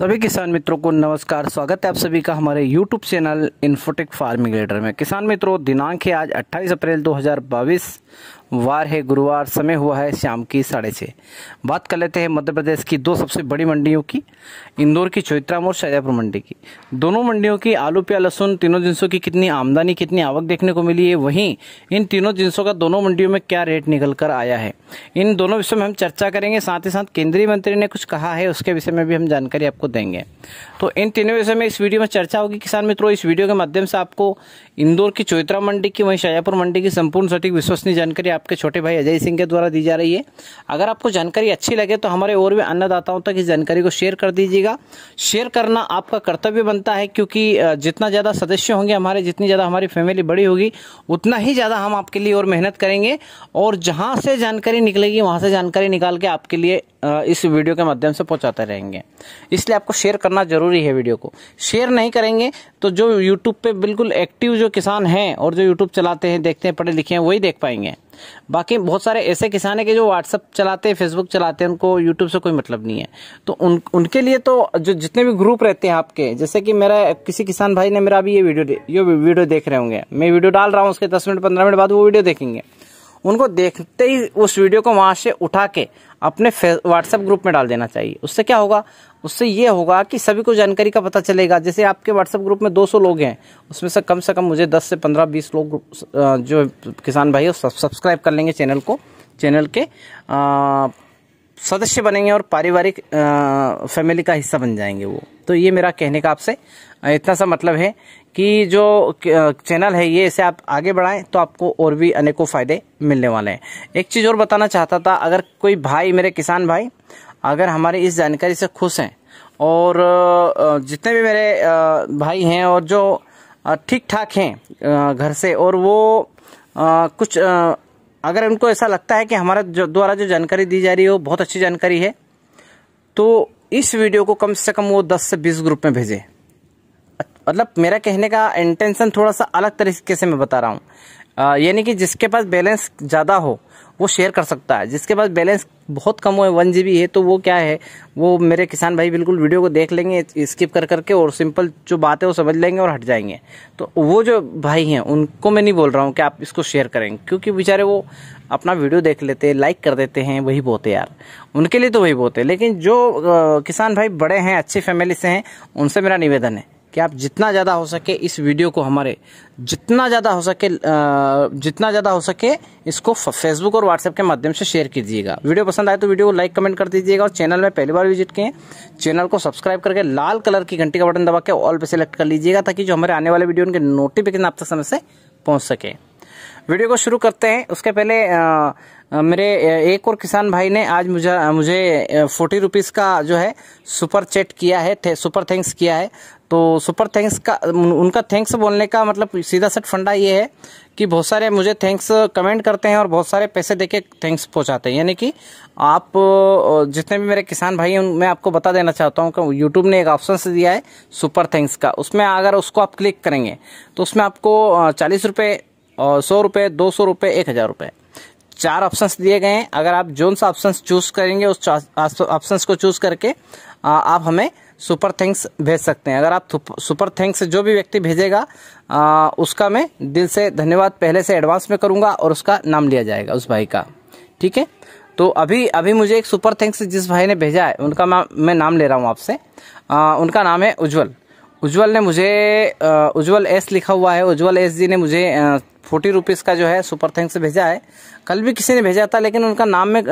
सभी किसान मित्रों को नमस्कार स्वागत है आप सभी का हमारे YouTube channel Infotech Farming Leader में किसान मित्रों दिनांक है आज 28 अप्रैल 2022 वार है गुरुवार समय हुआ है शाम की साढ़े छः बात कर लेते हैं मध्य प्रदेश की दो सबसे बड़ी मंडियों की इंदौर की चौत्राम और शाजापुर मंडी की दोनों मंडियों की आलू प्या लहसुन तीनों जिनसों की कितनी आमदनी कितनी आवक देखने को मिली है वहीं इन तीनों जिनसों का दोनों मंडियों में क्या रेट निकल कर आया है इन दोनों विषयों में हम चर्चा करेंगे साथ ही साथ केंद्रीय मंत्री ने कुछ कहा है उसके विषय में भी हम जानकारी आपको देंगे तो इन तीनों विषय में इस वीडियो में चर्चा होगी किसान मित्रों इस वीडियो के माध्यम से आपको इंदौर की चौत्रा मंडी की वहीं शाजापुर मंडी की संपूर्ण सटीक विश्वसनीय जानकारी आपके छोटे भाई अजय सिंह के द्वारा दी जा रही है अगर आपको जानकारी अच्छी लगे तो हमारे और भी अन्नदाताओं तक इस जानकारी को शेयर कर दीजिएगा शेयर करना आपका कर्तव्य बनता है क्योंकि जितना ज़्यादा सदस्य होंगे हमारे जितनी ज़्यादा हमारी फैमिली बड़ी होगी उतना ही ज़्यादा हम आपके लिए और मेहनत करेंगे और जहाँ से जानकारी निकलेगी वहाँ से जानकारी निकाल के आपके लिए इस वीडियो के माध्यम से पहुंचाते रहेंगे इसलिए आपको शेयर करना ज़रूरी है वीडियो को शेयर नहीं करेंगे तो जो यूट्यूब पे बिल्कुल एक्टिव जो किसान हैं और जो यूट्यूब चलाते हैं देखते हैं पढ़े लिखे हैं वही देख पाएंगे बाकी बहुत सारे ऐसे किसान हैं कि जो व्हाट्सअप चलाते हैं फेसबुक चलाते हैं उनको यूट्यूब से कोई मतलब नहीं है तो उन उनके लिए तो जो जितने भी ग्रुप रहते हैं आपके जैसे कि मेरा किसी किसान भाई ने मेरा अभी ये वीडियो ये वीडियो देख रहे होंगे मैं वीडियो डाल रहा हूँ उसके दस मिनट पंद्रह मिनट बाद वो वीडियो देखेंगे उनको देखते ही उस वीडियो को वहाँ से उठा के अपने व्हाट्सएप ग्रुप में डाल देना चाहिए उससे क्या होगा उससे ये होगा कि सभी को जानकारी का पता चलेगा जैसे आपके व्हाट्सएप ग्रुप में 200 लोग हैं उसमें से कम से कम मुझे 10 से 15 20 लोग जो किसान भाई है सब्सक्राइब कर लेंगे चैनल को चैनल के सदस्य बनेंगे और पारिवारिक फैमिली का हिस्सा बन जाएंगे वो तो ये मेरा कहने का आपसे इतना सा मतलब है कि जो चैनल है ये इसे आप आगे बढ़ाएं तो आपको और भी अनेकों फ़ायदे मिलने वाले हैं एक चीज़ और बताना चाहता था अगर कोई भाई मेरे किसान भाई अगर हमारी इस जानकारी से खुश हैं और जितने भी मेरे भाई हैं और जो ठीक ठाक हैं घर से और वो कुछ अगर उनको ऐसा लगता है कि हमारा जो द्वारा जो जानकारी दी जा रही है वो बहुत अच्छी जानकारी है तो इस वीडियो को कम से कम वो 10 से 20 ग्रुप में भेजें मतलब मेरा कहने का इंटेंशन थोड़ा सा अलग तरीके से मैं बता रहा हूँ यानी कि जिसके पास बैलेंस ज़्यादा हो वो शेयर कर सकता है जिसके पास बैलेंस बहुत कम हो वन जी है तो वो क्या है वो मेरे किसान भाई बिल्कुल वीडियो को देख लेंगे स्किप कर करके और सिंपल जो बात है वो समझ लेंगे और हट जाएंगे तो वो जो भाई हैं उनको मैं नहीं बोल रहा हूँ कि आप इसको शेयर करें क्योंकि बेचारे वो अपना वीडियो देख लेते हैं लाइक कर देते हैं वही बहुत है यार उनके लिए तो वही बहुत है लेकिन जो किसान भाई बड़े हैं अच्छी फैमिली से हैं उनसे मेरा निवेदन है कि आप जितना ज़्यादा हो सके इस वीडियो को हमारे जितना ज़्यादा हो सके जितना ज़्यादा हो सके इसको फेसबुक और व्हाट्सएप के माध्यम से शेयर कीजिएगा वीडियो पसंद आए तो वीडियो को लाइक कमेंट कर दीजिएगा और चैनल में पहली बार विजिट किए चैनल को सब्सक्राइब करके लाल कलर की घंटी का बटन दबा के ऑल पर सेलेक्ट कर लीजिएगा ताकि जो हमारे आने वाले वीडियो उनके नोटिफिकेशन आप तक समय से पहुँच सके वीडियो को शुरू करते हैं उसके पहले मेरे एक और किसान भाई ने आज मुझे मुझे फोर्टी रुपीज़ का जो है सुपर चेट किया है थे, सुपर थैंक्स किया है तो सुपर थैंक्स का उनका थैंक्स बोलने का मतलब सीधा सट फंडा ये है कि बहुत सारे मुझे थैंक्स कमेंट करते हैं और बहुत सारे पैसे देके थैंक्स पहुंचाते हैं यानी कि आप जितने भी मेरे किसान भाई हैं मैं आपको बता देना चाहता हूं कि यूट्यूब ने एक ऑप्शन दिया है सुपर थैंक्स का उसमें अगर उसको आप क्लिक करेंगे तो उसमें आपको चालीस रुपये सौ रुपये दो सौ रुपये एक हज़ार रुपये चार ऑप्शंस दिए गए हैं अगर आप जोन सा ऑप्शन चूज करेंगे उस ऑप्शंस को चूज करके आ, आप हमें सुपर थैंक्स भेज सकते हैं अगर आप सुपर थैंक्स जो भी व्यक्ति भेजेगा आ, उसका मैं दिल से धन्यवाद पहले से एडवांस में करूँगा और उसका नाम लिया जाएगा उस भाई का ठीक है तो अभी अभी मुझे एक सुपर थैंक्स जिस भाई ने भेजा है उनका मैं नाम ले रहा हूँ आपसे उनका नाम है उज्जवल उज्जवल ने मुझे उज्जवल एस लिखा हुआ है उज्जवल एस जी ने मुझे फोर्टी रुपीज़ का जो है सुपर थैंक्स भेजा है कल भी किसी ने भेजा था लेकिन उनका नाम में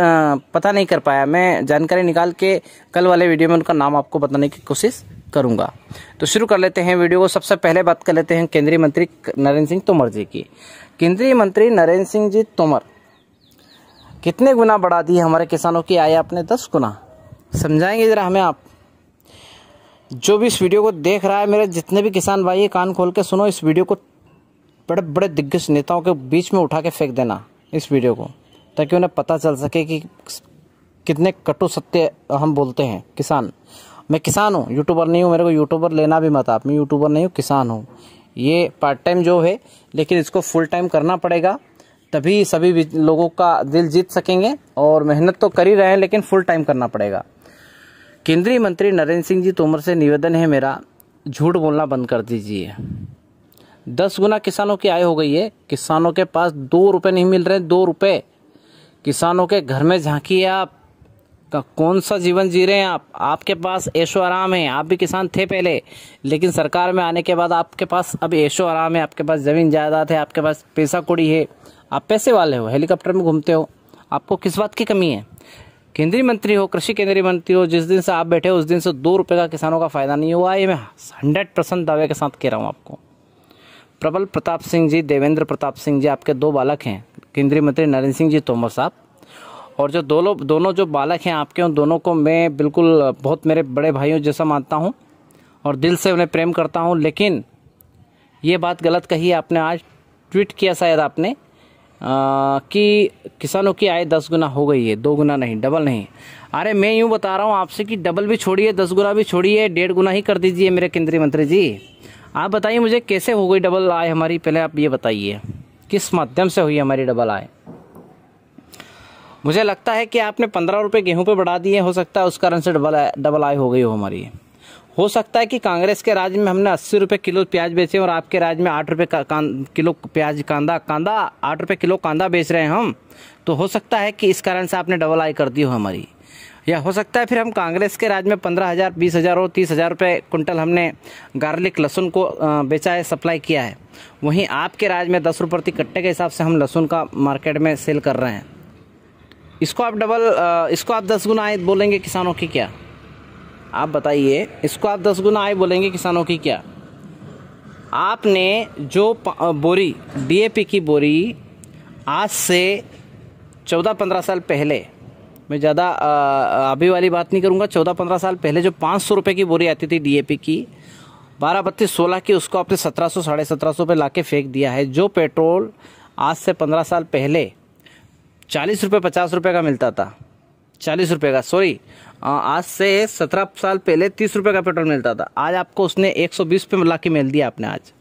पता नहीं कर पाया मैं जानकारी निकाल के कल वाले वीडियो में उनका नाम आपको बताने की कोशिश करूंगा तो शुरू कर लेते हैं वीडियो को सबसे पहले बात कर लेते हैं केंद्रीय मंत्री नरेंद्र सिंह तोमर जी की केंद्रीय मंत्री नरेंद्र सिंह जी तोमर कितने गुना बढ़ा दी हमारे किसानों की आय आपने दस गुना समझाएंगे ज़रा हमें आप जो भी इस वीडियो को देख रहा है मेरे जितने भी किसान भाई कान खोल के सुनो इस वीडियो को बड़े बड़े दिग्गज नेताओं के बीच में उठा के फेंक देना इस वीडियो को ताकि उन्हें पता चल सके कि कितने कटु सत्य हम बोलते हैं किसान मैं किसान हूँ यूट्यूबर नहीं हूँ मेरे को यूट्यूबर लेना भी मत आप मैं यूट्यूबर नहीं हूँ किसान हूँ ये पार्ट टाइम जो है लेकिन इसको फुल टाइम करना पड़ेगा तभी सभी लोगों का दिल जीत सकेंगे और मेहनत तो कर ही रहे हैं लेकिन फुल टाइम करना पड़ेगा केंद्रीय मंत्री नरेंद्र सिंह जी तोमर से निवेदन है मेरा झूठ बोलना बंद कर दीजिए दस गुना किसानों की आय हो गई है किसानों के पास दो रुपए नहीं मिल रहे दो रुपए किसानों के घर में है आप का कौन सा जीवन जी रहे हैं आप आपके पास ऐशो आराम है आप भी किसान थे पहले लेकिन सरकार में आने के बाद आपके पास अब ऐशो आराम है आपके पास ज़मीन जायदाद है आपके पास पैसा कुड़ी है आप पैसे वाले हो हेलीकॉप्टर में घूमते हो आपको किस बात की कमी है केंद्रीय मंत्री हो कृषि केंद्रीय मंत्री हो जिस दिन से आप बैठे हो उस दिन से दो रुपये का किसानों का फ़ायदा नहीं हुआ ये मैं हंड्रेड परसेंट दावे के साथ कह रहा हूँ आपको प्रबल प्रताप सिंह जी देवेंद्र प्रताप सिंह जी आपके दो बालक हैं केंद्रीय मंत्री नरेंद्र सिंह जी तोमर साहब और जो दोनों दोनों जो बालक हैं आपके उन दोनों को मैं बिल्कुल बहुत मेरे बड़े भाइयों जैसा मानता हूँ और दिल से उन्हें प्रेम करता हूँ लेकिन ये बात गलत कही आपने आज ट्वीट किया शायद आपने आ, कि किसानों की आय दस गुना हो गई है दो गुना नहीं डबल नहीं अरे मैं यूँ बता रहा हूँ आपसे कि डबल भी छोड़िए दस गुना भी छोड़िए डेढ़ गुना ही कर दीजिए मेरे केंद्रीय मंत्री जी आप बताइए मुझे कैसे हो गई डबल आय हमारी पहले आप ये बताइए किस माध्यम से हुई हमारी डबल आय मुझे लगता है कि आपने पंद्रह रुपये गेहूँ पर बढ़ा दिए हो सकता है उस कारण से डबल आय डबल आय हो गई हो हमारी हो सकता है कि कांग्रेस के राज्य में हमने अस्सी रुपये किलो प्याज बेचे और आपके राज्य में आठ रुपये का, किलो प्याज कांदा कांदा आठ रुपये किलो कांदा बेच रहे हैं हम तो हो सकता है कि इस कारण से आपने डबल आय कर दी हो हमारी या हो सकता है फिर हम कांग्रेस के राज में पंद्रह हज़ार बीस हज़ार और तीस हज़ार रुपये कुंटल हमने गार्लिक लहसुन को बेचा है सप्लाई किया है वहीं आपके राज में दस रुपये प्रति कट्टे के हिसाब से हम लहसुन का मार्केट में सेल कर रहे हैं इसको आप डबल इसको आप दस गुना आए बोलेंगे किसानों की क्या आप बताइए इसको आप दस गुना आए बोलेंगे किसानों की क्या आपने जो बोरी डी की बोरी आज से चौदह पंद्रह साल पहले मैं ज़्यादा अभी वाली बात नहीं करूँगा चौदह पंद्रह साल पहले जो पाँच सौ रुपये की बोरी आती थी डीएपी की बारह बत्तीस सोलह की उसको आपने सत्रह सौ साढ़े सत्रह सौ पर ला के फेंक दिया है जो पेट्रोल आज से पंद्रह साल पहले चालीस रुपये पचास रुपये का मिलता था चालीस रुपये का सॉरी आज से सत्रह साल पहले तीस रुपये का पेट्रोल मिलता था आज आपको उसने एक सौ बीस रुपये ला के मिल दिया आपने आज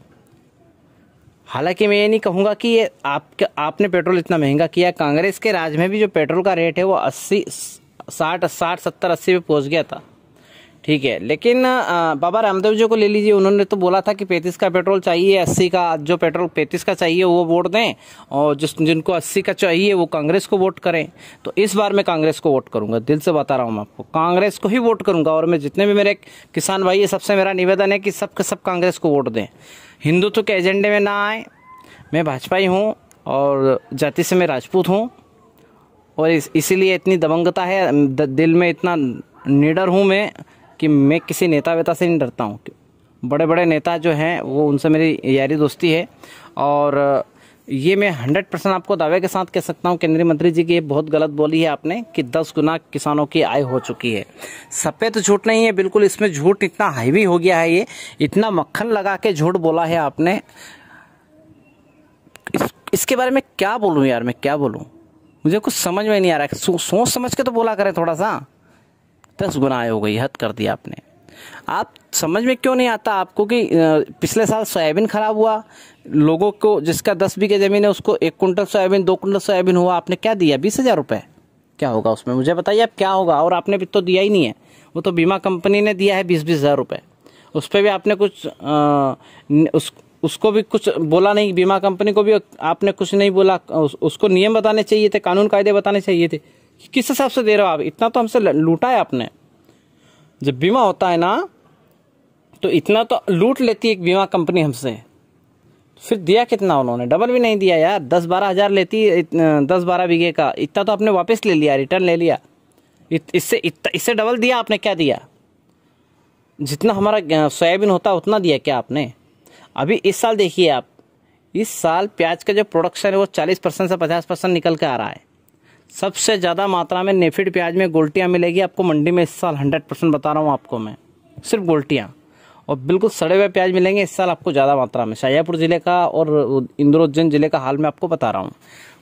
हालांकि मैं ये नहीं कहूँगा कि ये आपके आपने पेट्रोल इतना महंगा किया कांग्रेस के राज में भी जो पेट्रोल का रेट है वो अस्सी साठ साठ सत्तर अस्सी पे पहुँच गया था ठीक है लेकिन बाबा रामदेव जी को ले लीजिए उन्होंने तो बोला था कि पैंतीस का पेट्रोल चाहिए अस्सी का जो पेट्रोल पैंतीस का चाहिए वो वोट दें और जिस जिनको अस्सी का चाहिए वो कांग्रेस को वोट करें तो इस बार मैं कांग्रेस को वोट करूंगा दिल से बता रहा हूँ आपको कांग्रेस को ही वोट करूंगा और मैं जितने भी मेरे किसान भाई है सबसे मेरा निवेदन है कि सब सब कांग्रेस को वोट दें हिंदुत्व के एजेंडे में ना आए मैं भाजपा ही हूँ और जाति से मैं राजपूत हूँ और इसीलिए इतनी दबंगता है दिल में इतना निडर हूँ मैं कि मैं किसी नेता वेता से नहीं डरता हूँ बड़े बड़े नेता जो हैं वो उनसे मेरी यारी दोस्ती है और ये मैं हंड्रेड परसेंट आपको दावे के साथ कह सकता हूँ केंद्रीय मंत्री जी की बहुत गलत बोली है आपने कि दस गुना किसानों की आय हो चुकी है सपे तो झूठ नहीं है बिल्कुल इसमें झूठ इतना हाईवी हो गया है ये इतना मक्खन लगा के झूठ बोला है आपने इस, इसके बारे में क्या बोलूँ यार मैं क्या बोलूँ मुझे कुछ समझ में नहीं आ रहा है सो, सोच समझ के तो बोला करें थोड़ा सा दस गुना हो गई हद कर दिया आपने आप समझ में क्यों नहीं आता आपको कि पिछले साल सोयाबीन खराब हुआ लोगों को जिसका दस बीघे ज़मीन है उसको एक कुंटल सोयाबीन दो कुंटल सोयाबीन हुआ आपने क्या दिया बीस हज़ार रुपये क्या होगा उसमें मुझे बताइए आप क्या होगा और आपने भी तो दिया ही नहीं है वो तो बीमा कंपनी ने दिया है बीस बीस हज़ार रुपये उस पर भी आपने कुछ आ, उस उसको भी कुछ बोला नहीं बीमा कंपनी को भी आपने कुछ नहीं बोला उस, उसको नियम बताने चाहिए थे कानून कायदे बताने चाहिए थे किस हिसाब से दे रहे हो आप इतना तो हमसे लूटा है आपने जब बीमा होता है ना तो इतना तो लूट लेती है एक बीमा कंपनी हमसे फिर दिया कितना उन्होंने डबल भी नहीं दिया यार दस बारह हज़ार लेती दस बारह बीघे का इतना तो आपने वापस ले लिया रिटर्न ले लिया इससे इससे डबल दिया आपने क्या दिया जितना हमारा सोयाबीन होता उतना दिया क्या आपने अभी इस साल देखिए आप इस साल प्याज का जो प्रोडक्शन है वो चालीस परसेंट से पचास परसेंट निकल के आ रहा है सबसे ज़्यादा मात्रा में नेफिड प्याज में गोल्टियाँ मिलेगी आपको मंडी में इस साल हंड्रेड परसेंट बता रहा हूँ आपको मैं सिर्फ गोल्टियाँ और बिल्कुल सड़े हुए प्याज मिलेंगे इस साल आपको ज़्यादा मात्रा में शाहजहाँपुर ज़िले का और इंदौर उज्जैन ज़िले का हाल मैं आपको बता रहा हूँ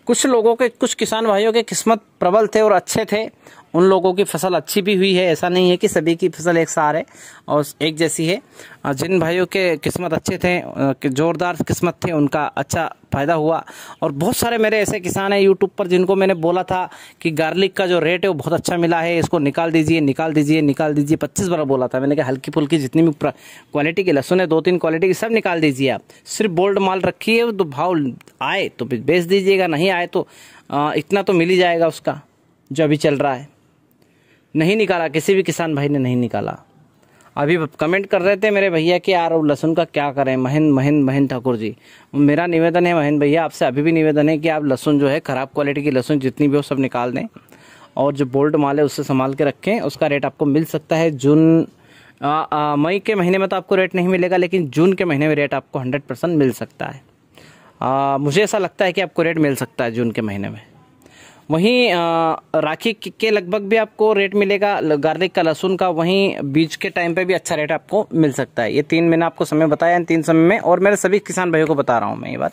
कुछ लोगों के कुछ किसान भाइयों के किस्मत प्रबल थे और अच्छे थे उन लोगों की फसल अच्छी भी हुई है ऐसा नहीं है कि सभी की फसल एक सार है और एक जैसी है जिन भाइयों के किस्मत अच्छे थे ज़ोरदार किस्मत थे उनका अच्छा फ़ायदा हुआ और बहुत सारे मेरे ऐसे किसान हैं यूट्यूब पर जिनको मैंने बोला था कि गार्लिक का जो रेट है वो बहुत अच्छा मिला है इसको निकाल दीजिए निकाल दीजिए निकाल दीजिए पच्चीस बार बोला था मैंने कहा हल्की फुल्की जितनी भी क्वालिटी की लहसुन है दो तीन क्वालिटी की सब निकाल दीजिए आप सिर्फ बोल्ड माल रखिए तो भाव आए तो बेच दीजिएगा नहीं आए तो इतना तो मिल ही जाएगा उसका जो अभी चल रहा है नहीं निकाला किसी भी किसान भाई ने नहीं निकाला अभी कमेंट कर रहे थे मेरे भैया कि यार लहसुन का क्या करें महेंद महेंद महेंद ठाकुर जी मेरा निवेदन है महेंद भैया आपसे अभी भी निवेदन है कि आप लहसुन जो है ख़राब क्वालिटी की लहसुन जितनी भी हो सब निकाल दें और जो बोल्ड माल है उससे संभाल के रखें उसका रेट आपको मिल सकता है जून मई के महीने में तो आपको रेट नहीं मिलेगा लेकिन जून के महीने में रेट आपको हंड्रेड परसेंट मिल सकता है आ, मुझे ऐसा लगता है कि आपको रेट मिल सकता है जून के महीने में वहीं राखी के लगभग भी आपको रेट मिलेगा गार्लिक का लहसुन का वहीं बीज के टाइम पे भी अच्छा रेट आपको मिल सकता है ये तीन मैंने आपको समय बताया इन तीन समय में और मेरे सभी किसान भाइयों को बता रहा हूँ मैं ये बात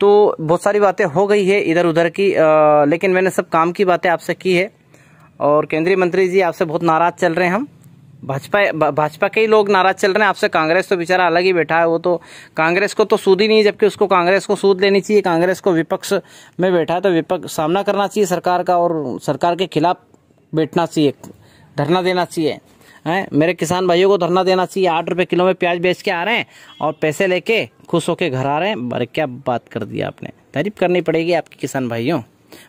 तो बहुत सारी बातें हो गई है इधर उधर की आ, लेकिन मैंने सब काम की बातें आपसे की है और केंद्रीय मंत्री जी आपसे बहुत नाराज़ चल रहे हैं हम भाजपा भाजपा के ही लोग नाराज चल रहे हैं आपसे कांग्रेस तो बेचारा अलग ही बैठा है वो तो कांग्रेस को तो सूद ही नहीं जबकि उसको कांग्रेस को सूद लेनी चाहिए कांग्रेस को विपक्ष में बैठा है तो विपक्ष सामना करना चाहिए सरकार का और सरकार के खिलाफ बैठना चाहिए धरना देना चाहिए हैं मेरे किसान भाइयों को धरना देना चाहिए आठ रुपये किलो में प्याज बेच के आ रहे हैं और पैसे लेके खुश होके घर आ रहे हैं बर क्या बात कर दिया आपने तारीफ करनी पड़ेगी आपके किसान भाइयों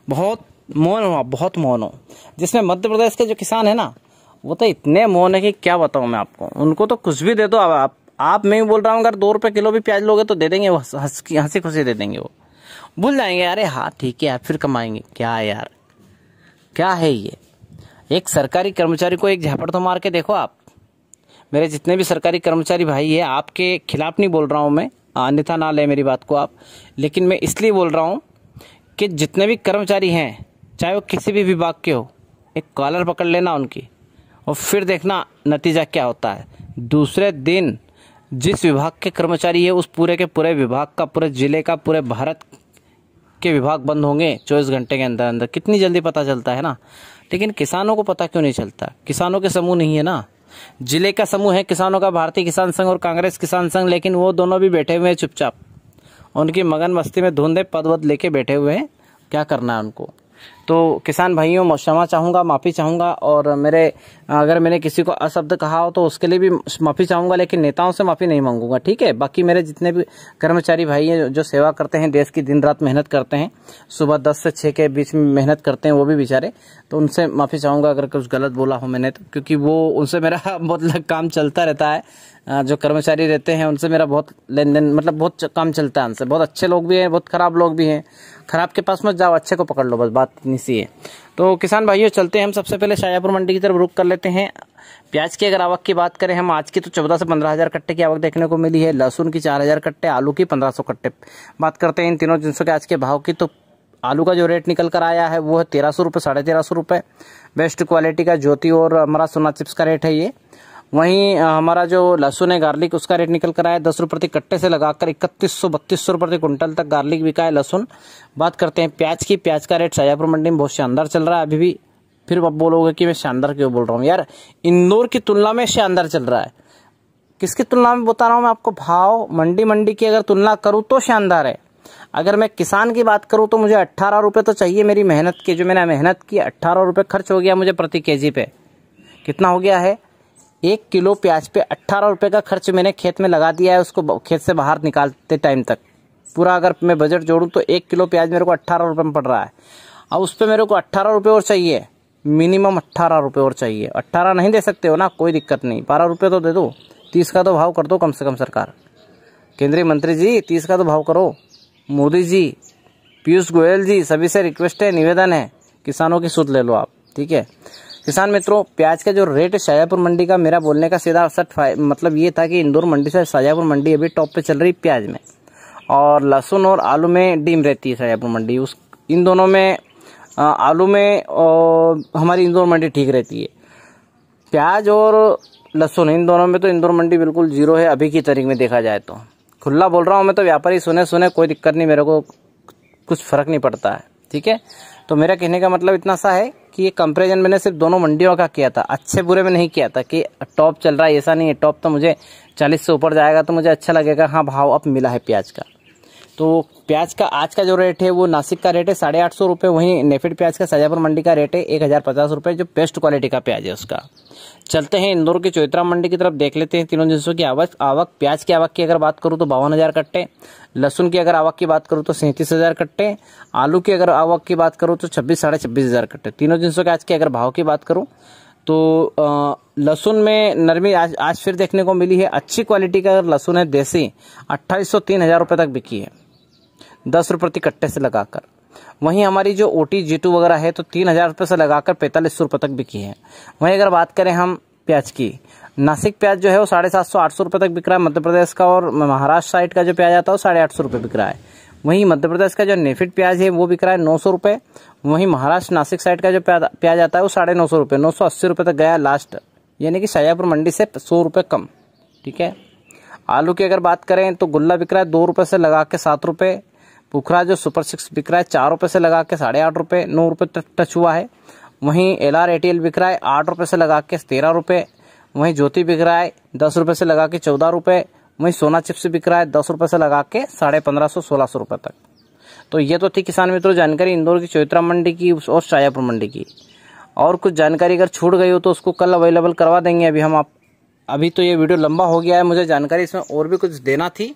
बहुत मौन हो बहुत मौन हो जिसमें मध्य प्रदेश के जो किसान है ना वो तो इतने मोहन है कि क्या बताऊँ मैं आपको उनको तो कुछ भी दे दो आप आप मैं बोल रहा हूँ अगर दो रुपये किलो भी प्याज लोगे तो दे देंगे वो हंसी खुशी दे देंगे वो भूल जाएंगे अरे हाँ ठीक है यार फिर कमाएंगे क्या यार क्या है ये एक सरकारी कर्मचारी को एक झापड़ तो मार के देखो आप मेरे जितने भी सरकारी कर्मचारी भाई है आपके खिलाफ नहीं बोल रहा हूँ मैं अन्यथा ना लें मेरी बात को आप लेकिन मैं इसलिए बोल रहा हूँ कि जितने भी कर्मचारी हैं चाहे वो किसी भी विभाग के हो एक कॉलर पकड़ लेना उनकी और फिर देखना नतीजा क्या होता है दूसरे दिन जिस विभाग के कर्मचारी है उस पूरे के पूरे विभाग का पूरे ज़िले का पूरे भारत के विभाग बंद होंगे चौबीस घंटे के अंदर अंदर कितनी जल्दी पता चलता है ना लेकिन किसानों को पता क्यों नहीं चलता किसानों के समूह नहीं है ना जिले का समूह है किसानों का भारतीय किसान संघ और कांग्रेस किसान संघ लेकिन वो दोनों भी बैठे हुए हैं चुपचाप उनकी मगन मस्ती में धुंधे पद वद लेके बैठे हुए हैं क्या करना है उनको तो किसान भाइयों मैं क्षमा चाहूँगा माफ़ी चाहूँगा और मेरे अगर मैंने किसी को अशब्द कहा हो तो उसके लिए भी माफ़ी चाहूँगा लेकिन नेताओं से माफ़ी नहीं मांगूंगा ठीक है बाकी मेरे जितने भी कर्मचारी भाई हैं जो सेवा करते हैं देश की दिन रात मेहनत करते हैं सुबह दस से छः के बीच में मेहनत करते हैं वो भी बेचारे तो उनसे माफ़ी चाहूँगा अगर कुछ गलत बोला हो मैंने तो क्योंकि वो उनसे मेरा बहुत काम चलता रहता है जो कर्मचारी रहते हैं उनसे मेरा बहुत लेन देन मतलब बहुत काम चलता है उनसे बहुत अच्छे लोग भी हैं बहुत ख़राब लोग भी हैं खराब के पास मत जाओ अच्छे को पकड़ लो बस बात इतनी सी है तो किसान भाइयों चलते हैं हम सबसे पहले शाहजहाँपुर मंडी की तरफ रुख कर लेते हैं प्याज की अगर आवक की बात करें हम आज की तो चौदह से पंद्रह हज़ार कट्टे की आवक देखने को मिली है लहसुन की चार हज़ार कट्टे आलू की पंद्रह सौ कट्टे बात करते हैं इन तीनों जिनसों के आज के भाव की तो आलू का जो रेट निकल कर आया है वो है तेरह सौ रुपये साढ़े तेरह सौ रुपये बेस्ट क्वालिटी का ज्योति और अमरा सोना चिप्स का रेट है ये वहीं हमारा जो लहसुन है गार्लिक उसका रेट निकल कर आया दस रुपये प्रति कट्टे से लगाकर इकतीस सौ बत्तीस सौ प्रति कुंटल तक गार्लिक बिका है लहसुन बात करते हैं प्याज की प्याज का रेट शाजापुर मंडी में बहुत शानदार चल रहा है अभी भी फिर आप बोलोगे कि मैं शानदार क्यों बोल रहा हूँ यार इंदौर की तुलना में शानदार चल रहा है किसकी तुलना में बता रहा हूँ मैं आपको भाव मंडी मंडी की अगर तुलना करूँ तो शानदार है अगर मैं किसान की बात करूँ तो मुझे अट्ठारह रुपये तो चाहिए मेरी मेहनत की जो मैंने मेहनत की अट्ठारह रुपये खर्च हो गया मुझे प्रति केजी पे कितना हो गया है एक किलो प्याज पे अट्ठारह रुपये का खर्च मैंने खेत में लगा दिया है उसको खेत से बाहर निकालते टाइम तक पूरा अगर मैं बजट जोड़ूँ तो एक किलो प्याज मेरे को अट्ठारह रुपये में पड़ रहा है अब उस पर मेरे को अट्ठारह रुपये और चाहिए मिनिमम अट्ठारह रुपये और चाहिए अट्ठारह नहीं दे सकते हो ना कोई दिक्कत नहीं बारह रुपये तो दे दो तीस का तो भाव कर दो कम से कम सरकार केंद्रीय मंत्री जी तीस का तो भाव करो मोदी जी पीयूष गोयल जी सभी से रिक्वेस्ट है निवेदन है किसानों की सुध ले लो आप ठीक है किसान मित्रों प्याज का जो रेट है शाजापुर मंडी का मेरा बोलने का सीधा असर मतलब ये था कि इंदौर मंडी से शाजापुर मंडी अभी टॉप पे चल रही प्याज में और लहसुन और आलू में डीम रहती है शाजापुर मंडी उस इन दोनों में आलू में और हमारी इंदौर मंडी ठीक रहती है प्याज और लहसुन इन दोनों में तो इंदौर मंडी बिल्कुल जीरो है अभी की तारीख में देखा जाए तो खुला बोल रहा हूँ मैं तो व्यापारी सुने सुने कोई दिक्कत नहीं मेरे को कुछ फ़र्क नहीं पड़ता है ठीक है तो मेरा कहने का मतलब इतना सा है कि ये कंपेरिजन मैंने सिर्फ दोनों मंडियों का किया था अच्छे बुरे में नहीं किया था कि टॉप चल रहा है ऐसा नहीं है टॉप तो मुझे चालीस से ऊपर जाएगा तो मुझे अच्छा लगेगा हाँ भाव अब मिला है प्याज का तो प्याज का आज का जो रेट है वो नासिक का रेट है साढ़े आठ सौ रुपये वहीं नेफिड प्याज का साजापुर मंडी का रेट है एक हज़ार पचास रुपये जो बेस्ट क्वालिटी का प्याज है उसका चलते हैं इंदौर की चौथरा मंडी की तरफ देख लेते हैं तीनों जिनसों की आवक आवक प्याज की आवक की अगर बात करूँ तो बावन हज़ार कट्टे लहसुन की अगर आवक की बात करूँ तो सैंतीस हज़ार कट्टे आलू की अगर आवक की बात करूँ तो छब्बीस साढ़े छब्बीस हज़ार कट्टे तीनों जिनसों के आज के अगर भाव की बात करूँ तो लहसुन में नरमी आज आज फिर देखने को मिली है अच्छी क्वालिटी का अगर लहसुन है देसी अट्ठाईस सौ तीन हज़ार रुपये तक बिकी है दस रुपये प्रति कट्टे से लगाकर वहीं हमारी जो ओ टी जी टू वगैरह है तो तीन हज़ार रुपये से लगाकर पैंतालीस सौ रुपये तक बिकी है वहीं अगर बात करें हम प्याज की नासिक प्याज जो है वो साढ़े सात सौ आठ सौ रुपये तक बिक रहा है मध्य प्रदेश का और महाराष्ट्र साइड का जो प्याज आता है वो साढ़े आठ सौ रुपये बिक रहा है वहीं मध्य प्रदेश का जो नेफिट प्याज है वो बिक रहा है नौ सौ रुपये वहीं महाराष्ट्र नासिक साइड का जो प्याज आता है वो साढ़े नौ सौ रुपये नौ सौ अस्सी रुपये तक गया लास्ट यानी कि शाजापुर मंडी से सौ रुपये कम ठीक है आलू की अगर बात करें तो गुल्ला बिक रहा है दो रुपये से लगा के सात रुपये पुखरा जो सुपर सिक्स बिक रहा है चार रुपये से लगा के साढ़े आठ रुपये नौ रुपये तक टच हुआ है वहीं L R A T L बिक रहा है आठ रुपये से लगा के तेरह रुपये वहीं ज्योति बिक रहा है दस रुपये से लगा के चौदह रुपये वहीं सोना चिप्स बिक रहा है दस रुपये से लगा के साढ़े पंद्रह सौ सोलह सौ रुपये तक तो ये तो थी किसान मित्रों जानकारी इंदौर की चौत्रा मंडी की और शायापुर मंडी की और कुछ जानकारी अगर छूट गई हो तो उसको कल अवेलेबल करवा देंगे अभी हम आप अभी तो ये वीडियो लंबा हो गया है मुझे जानकारी इसमें और भी कुछ देना थी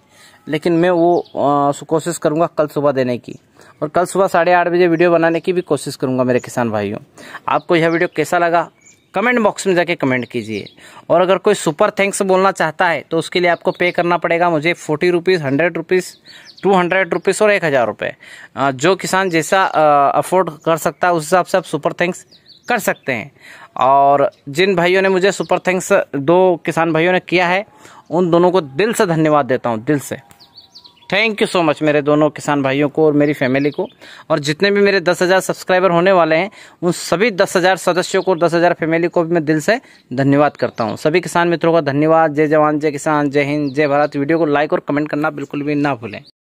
लेकिन मैं वो कोशिश करूँगा कल सुबह देने की और कल सुबह साढ़े आठ बजे वीडियो बनाने की भी कोशिश करूँगा मेरे किसान भाइयों आपको यह वीडियो कैसा लगा कमेंट बॉक्स में जाके कमेंट कीजिए और अगर कोई सुपर थैंक्स बोलना चाहता है तो उसके लिए आपको पे करना पड़ेगा मुझे forty rupees hundred rupees two hundred rupees और एक हज़ार रुपये जो किसान जैसा अफोर्ड कर सकता है उस हिसाब से आप सुपर थैंक्स कर सकते हैं और जिन भाइयों ने मुझे सुपर थैंक्स दो किसान भाइयों ने किया है उन दोनों को दिल से धन्यवाद देता हूँ दिल से थैंक यू सो मच मेरे दोनों किसान भाइयों को और मेरी फैमिली को और जितने भी मेरे दस हज़ार सब्सक्राइबर होने वाले हैं उन सभी दस हज़ार सदस्यों को और दस हज़ार फैमिली को भी मैं दिल से धन्यवाद करता हूँ सभी किसान मित्रों का धन्यवाद जय जवान जय किसान जय हिंद जय भारत वीडियो को लाइक और कमेंट करना बिल्कुल भी ना भूलें